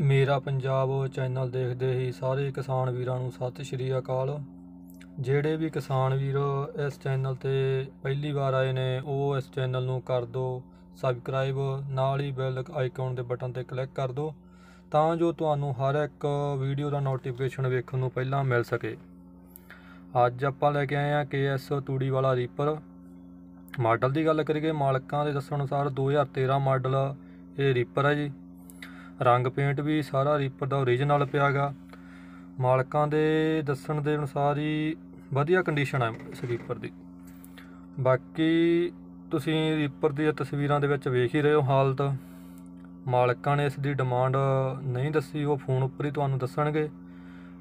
ਮੇਰਾ ਪੰਜਾਬ ਚੈਨਲ ਦੇਖਦੇ ਹੀ ਸਾਰੇ ਕਿਸਾਨ ਵੀਰਾਂ ਨੂੰ ਸਤਿ ਸ਼੍ਰੀ ਅਕਾਲ ਜਿਹੜੇ ਵੀ ਕਿਸਾਨ ਵੀਰ ਇਸ ਚੈਨਲ ਤੇ ਪਹਿਲੀ ਵਾਰ ਆਏ ਨੇ ਉਹ ਇਸ ਚੈਨਲ ਨੂੰ ਕਰ ਦੋ ਸਬਸਕ੍ਰਾਈਬ ਨਾਲ ਹੀ ਬੈਲ ਆਈਕਨ ਦੇ ਬਟਨ ਤੇ ਕਲਿੱਕ ਕਰ ਦੋ ਤਾਂ ਜੋ ਤੁਹਾਨੂੰ ਹਰ ਇੱਕ ਵੀਡੀਓ ਦਾ ਨੋਟੀਫਿਕੇਸ਼ਨ ਵੇਖਣ ਨੂੰ ਪਹਿਲਾਂ ਮਿਲ ਸਕੇ ਅੱਜ ਆਪਾਂ ਲੈ ਕੇ ਆਏ ਹਾਂ ਕੇਐਸ ਤੂੜੀ ਵਾਲਾ ਰੀਪਰ ਮਾਡਲ ਦੀ ਗੱਲ ਕਰੀਏ ਮਾਲਕਾਂ ਦੇ ਦੱਸਣ ਅਨੁਸਾਰ 2013 ਮਾਡਲ ਇਹ ਰੀਪਰ ਹੈ ਜੀ ਰੰਗ ਪੇਂਟ ਵੀ ਸਾਰਾ ਰੀਪਰ ਦਾ origignal ਪਿਆਗਾ ਮਾਲਕਾਂ ਦੇ ਦੱਸਣ ਦੇ ਅਨੁਸਾਰ ਹੀ ਵਧੀਆ ਕੰਡੀਸ਼ਨ ਹੈ ਇਸ ਰੀਪਰ ਦੀ ਬਾਕੀ ਤੁਸੀਂ ਰੀਪਰ ਦੀਆਂ ਤਸਵੀਰਾਂ ਦੇ ਵਿੱਚ ਵੇਖ ਹੀ ਰਹੇ ਹੋ ਹਾਲਤ ਮਾਲਕਾਂ ਨੇ ਇਸ ਦੀ ਡਿਮਾਂਡ ਨਹੀਂ ਦੱਸੀ ਉਹ ਫੋਨ ਉੱਪਰ ਹੀ ਤੁਹਾਨੂੰ ਦੱਸਣਗੇ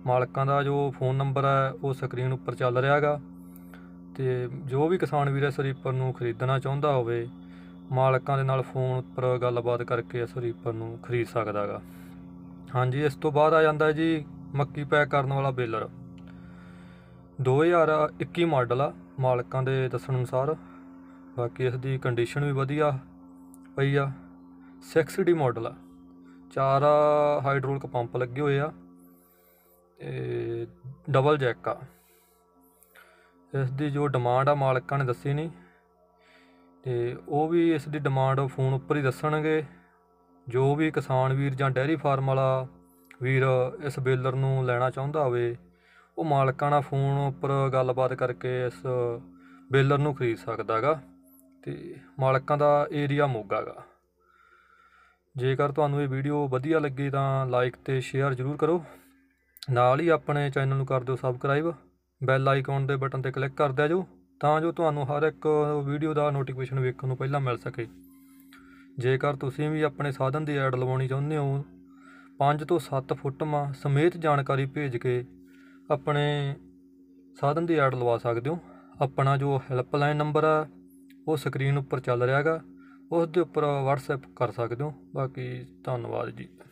ਮਾਲਕਾਂ ਦਾ ਜੋ ਫੋਨ ਨੰਬਰ ਹੈ ਉਹ ਸਕਰੀਨ ਉੱਪਰ ਚੱਲ ਰਿਹਾ ਹੈਗਾ ਤੇ ਜੋ ਵੀ ਕਿਸਾਨ ਵੀਰ ਇਸ ਰੀਪਰ ਨੂੰ ਖਰੀਦਣਾ ਚਾਹੁੰਦਾ ਹੋਵੇ ਮਾਲਕਾਂ ਦੇ ਨਾਲ ਫੋਨ ਉੱਪਰ ਗੱਲਬਾਤ ਕਰਕੇ ਇਸ ਰੀਪਰ ਨੂੰ ਖਰੀਦ ਸਕਦਾ ਹੈਗਾ ਹਾਂਜੀ ਇਸ ਤੋਂ ਬਾਅਦ ਆ ਜਾਂਦਾ ਜੀ ਮੱਕੀ ਪੈਕ ਕਰਨ ਵਾਲਾ ਬੇਲਰ 2021 ਮਾਡਲ ਆ ਮਾਲਕਾਂ ਦੇ ਦੱਸਣ ਅਨੁਸਾਰ ਬਾਕੀ ਇਸ ਦੀ ਕੰਡੀਸ਼ਨ ਵੀ ਵਧੀਆ ਪਈ ਆ 6D ਮਾਡਲ ਆ ਚਾਰ ਹਾਈਡ੍ਰੋਲਿਕ ਪੰਪ ਲੱਗੇ ਹੋਏ ਆ ਤੇ ਡਬਲ ਜੈਕ ਆ ਇਸ ਦੀ ਜੋ ਡਿਮਾਂਡ ਆ ਮਾਲਕਾਂ ਨੇ ਦੱਸੀ ਨਹੀਂ ਤੇ ਉਹ ਵੀ ਇਸ ਦੀ ਡਿਮਾਂਡ ਫੋਨ ਉੱਪਰ ਹੀ ਦੱਸਣਗੇ ਜੋ ਵੀ ਕਿਸਾਨ ਵੀਰ ਜਾਂ ਡੈਰੀ ਫਾਰਮ ਵਾਲਾ ਵੀਰ ਇਸ ਬੇਲਰ ਨੂੰ ਲੈਣਾ ਚਾਹੁੰਦਾ ਹੋਵੇ ਉਹ ਮਾਲਕਾਂ ਨਾਲ ਫੋਨ ਉੱਪਰ ਗੱਲਬਾਤ ਕਰਕੇ ਇਸ ਬੇਲਰ ਨੂੰ ਖਰੀਦ ਸਕਦਾ ਹੈਗਾ ਤੇ ਮਾਲਕਾਂ ਦਾ ਏਰੀਆ ਮੋਗਾਗਾ ਜੇਕਰ ਤੁਹਾਨੂੰ ਇਹ ਵੀਡੀਓ ਵਧੀਆ ਲੱਗੀ ਤਾਂ ਲਾਈਕ ਤੇ ਸ਼ੇਅਰ ਜ਼ਰੂਰ ਕਰੋ ਨਾਲ ਹੀ ਆਪਣੇ ਚੈਨਲ ਨੂੰ ਕਰ ਦਿਓ ਸਬਸਕ੍ਰਾਈਬ ਬੈਲ ਆਈਕਨ ਦੇ ਬਟਨ ਤੇ ਕਲਿੱਕ ਕਰ ਦਿਆ ਜੋ ਤਾਂ ਜੋ ਤੁਹਾਨੂੰ ਹਰ ਇੱਕ ਵੀਡੀਓ ਦਾ ਨੋਟੀਫਿਕੇਸ਼ਨ ਵੇਖਣ ਨੂੰ ਪਹਿਲਾਂ ਮਿਲ ਸਕੇ ਜੇਕਰ ਤੁਸੀਂ ਵੀ ਆਪਣੇ ਸਾਧਨ ਦੀ ਐਡ ਲਵਾਉਣੀ ਚਾਹੁੰਦੇ ਹੋ 5 ਤੋਂ 7 ਫੁੱਟ ਮਾ ਸਮੇਤ ਜਾਣਕਾਰੀ ਭੇਜ ਕੇ ਆਪਣੇ ਸਾਧਨ ਦੀ ਐਡ ਲਵਾ ਸਕਦੇ ਹੋ ਆਪਣਾ ਜੋ ਹੈਲਪਲਾਈਨ ਨੰਬਰ ਆ ਉਹ ਸਕਰੀਨ ਉੱਪਰ ਚੱਲ ਰਿਹਾ ਹੈਗਾ ਉਸ ਦੇ ਉੱਪਰ WhatsApp ਕਰ ਸਕਦੇ ਹੋ ਬਾਕੀ ਧੰਨਵਾਦ ਜੀ